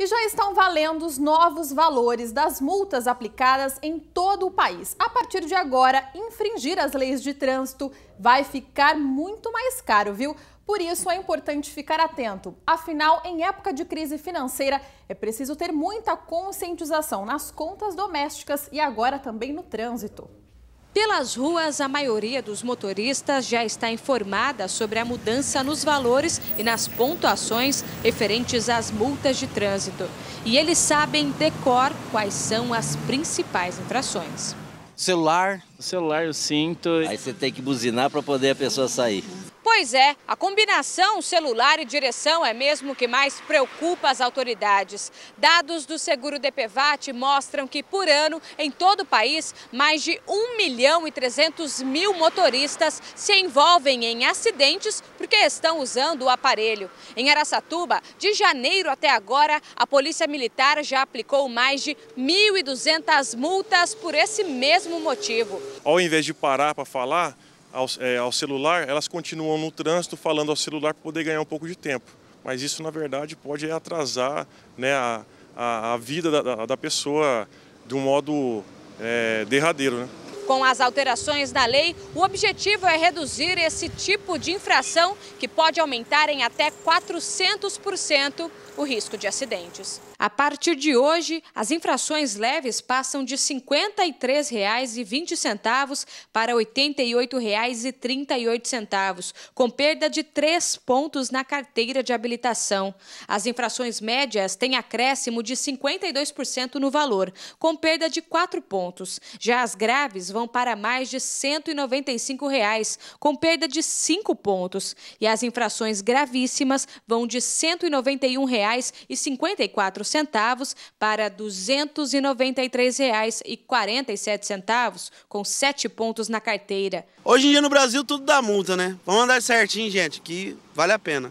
E já estão valendo os novos valores das multas aplicadas em todo o país. A partir de agora, infringir as leis de trânsito vai ficar muito mais caro, viu? Por isso é importante ficar atento. Afinal, em época de crise financeira, é preciso ter muita conscientização nas contas domésticas e agora também no trânsito. Pelas ruas, a maioria dos motoristas já está informada sobre a mudança nos valores e nas pontuações referentes às multas de trânsito. E eles sabem decor quais são as principais infrações. Celular, o celular, o cinto. Aí você tem que buzinar para poder a pessoa sair. Pois é, a combinação celular e direção é mesmo que mais preocupa as autoridades. Dados do seguro DPVAT mostram que por ano, em todo o país, mais de 1 milhão e 300 mil motoristas se envolvem em acidentes porque estão usando o aparelho. Em Araçatuba, de janeiro até agora, a Polícia Militar já aplicou mais de 1.200 multas por esse mesmo motivo ao invés de parar para falar ao, é, ao celular, elas continuam no trânsito falando ao celular para poder ganhar um pouco de tempo. Mas isso, na verdade, pode atrasar né, a, a, a vida da, da pessoa de um modo é, derradeiro. Né? Com as alterações da lei, o objetivo é reduzir esse tipo de infração que pode aumentar em até 400% o risco de acidentes. A partir de hoje, as infrações leves passam de R$ 53,20 para R$ 88,38, com perda de 3 pontos na carteira de habilitação. As infrações médias têm acréscimo de 52% no valor, com perda de 4 pontos. Já as graves vão para mais de R$ 195,00, reais, com perda de 5 pontos. E as infrações gravíssimas vão de R$ 191,54 centavos para R$ 293,47, com sete pontos na carteira. Hoje em dia no Brasil tudo dá multa, né? Vamos andar certinho, gente, que vale a pena.